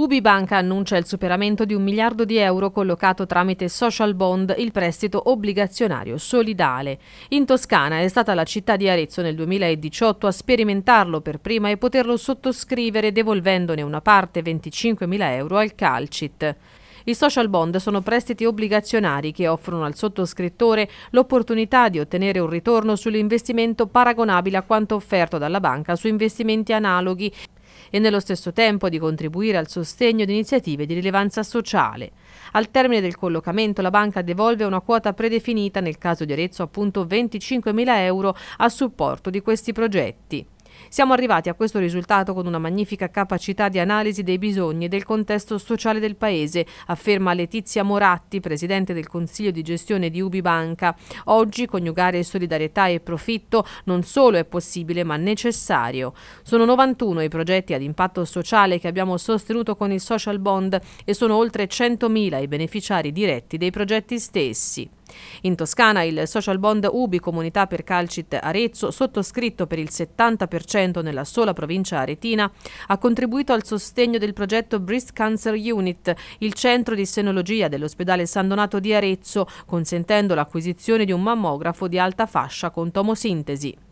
Ubibanca annuncia il superamento di un miliardo di euro collocato tramite social bond, il prestito obbligazionario solidale. In Toscana è stata la città di Arezzo nel 2018 a sperimentarlo per prima e poterlo sottoscrivere devolvendone una parte 25 mila euro al Calcit. I social bond sono prestiti obbligazionari che offrono al sottoscrittore l'opportunità di ottenere un ritorno sull'investimento paragonabile a quanto offerto dalla banca su investimenti analoghi e nello stesso tempo di contribuire al sostegno di iniziative di rilevanza sociale. Al termine del collocamento la banca devolve una quota predefinita, nel caso di Arezzo appunto 25.000 euro, a supporto di questi progetti. Siamo arrivati a questo risultato con una magnifica capacità di analisi dei bisogni e del contesto sociale del Paese, afferma Letizia Moratti, presidente del Consiglio di gestione di UbiBanca. Oggi coniugare solidarietà e profitto non solo è possibile ma necessario. Sono 91 i progetti ad impatto sociale che abbiamo sostenuto con il Social Bond e sono oltre 100.000 i beneficiari diretti dei progetti stessi. In Toscana il social bond UBI Comunità per Calcit Arezzo, sottoscritto per il 70% nella sola provincia aretina, ha contribuito al sostegno del progetto Breast Cancer Unit, il centro di senologia dell'ospedale San Donato di Arezzo, consentendo l'acquisizione di un mammografo di alta fascia con tomosintesi.